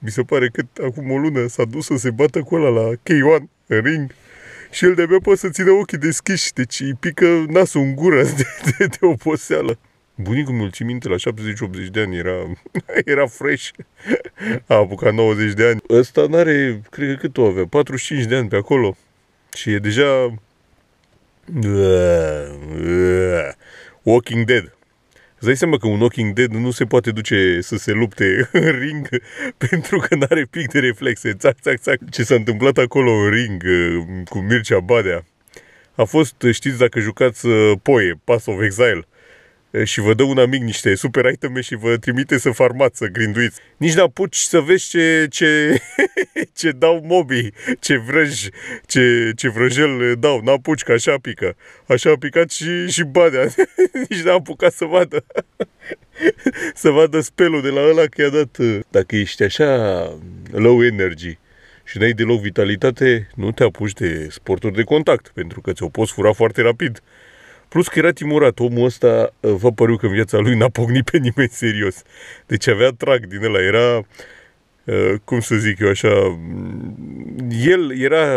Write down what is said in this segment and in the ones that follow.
mi se pare că acum o lună s-a dus să se bată cu ăla la K1 în ring și el de-abia poate să țină ochii deschiși, deci îi pică nasul în gură de, de, de oboseală. Bunicul meu, ții minte, la 70-80 de ani era, era fresh. A apucat 90 de ani. Ăsta n-are, cred că cât o avea, 45 de ani pe acolo. Și e deja... Walking Dead. Îți dai seama că un Walking Dead nu se poate duce să se lupte în ring pentru că n are pic de reflexe. Țac, țac, țac. Ce s-a întâmplat acolo în ring uh, cu Mircea Badea a fost, uh, știți, dacă jucați uh, poie, Pass of Exile, și vă dă un amic niște super iteme și vă trimite să să grinduiți. Nici n-apuci să vezi ce, ce, ce dau mobii, ce vrăj, ce, ce vrăjel dau. N-apuci că așa pică. Așa a picat și, și badea. Nici n am apucat să vadă. să vadă spelul de la ăla că i-a dat. Uh, dacă ești așa low energy, și n-ai deloc vitalitate, nu te apuci de sporturi de contact, pentru că ți-o poți fura foarte rapid. Plus că era timurat. Omul ăsta uh, vă păru că în viața lui n-a pognit pe nimeni serios. Deci avea trag din ăla. Era, uh, cum să zic eu așa, mm, el era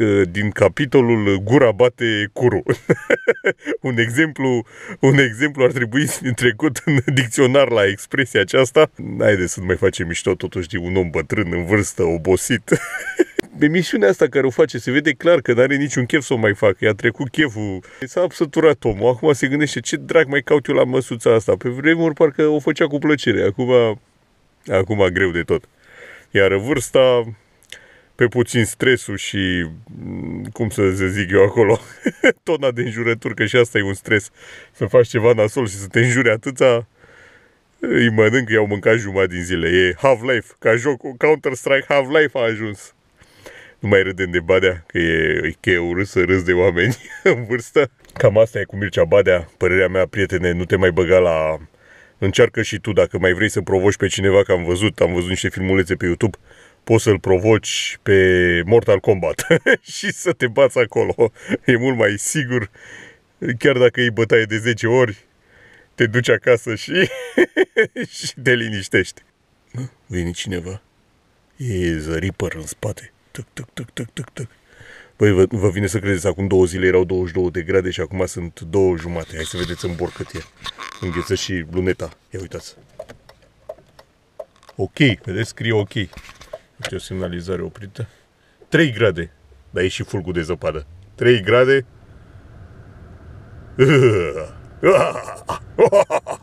uh, din capitolul Gura bate curu. un, exemplu, un exemplu ar trebui trecut în dicționar la expresia aceasta. Haide să nu mai facem mișto totuși de un om bătrân, în vârstă, obosit. emisiunea asta care o face, se vede clar că n are niciun chef să o mai facă. I-a trecut cheful, s-a săturat omul. Acum se gândește ce drag mai caut eu la măsuța asta. Pe vremuri parcă o făcea cu plăcere. Acum, acum greu de tot. Iar vârsta, pe puțin stresul și, mm, cum să zic eu acolo, tona de înjurături, că și asta e un stres. Să faci ceva nasol și să te înjuri atâta, îi mănânc, i-au mâncat jumătate din zile. E Half-Life, ca joc, Counter-Strike Half-Life a ajuns nu mai râdem de Badea, că e, că e urât să râzi de oameni în vârstă. Cam asta e cu Mircea Badea, părerea mea, prietene, nu te mai băga la... Încearcă și tu, dacă mai vrei să provoci pe cineva, că am văzut, am văzut niște filmulețe pe YouTube, poți să-l provoci pe Mortal Kombat și să te bați acolo. E mult mai sigur, chiar dacă îi bătaie de 10 ori, te duci acasă și, și te liniștești. Vine cineva. E zăripăr în spate tuc tuc tuc tuc tuc tuc, Păi vă, vă vine să credeți, acum două zile erau 22 de grade și acum sunt două jumate. Hai să vedeți în bor cât e. Îngheță și luneta. Ia uitați. Ok, vedeți, scrie ok. Uite o semnalizare oprită. 3 grade. Dar e și fulgul de zăpadă. 3 grade. Ah! Ah! Ah!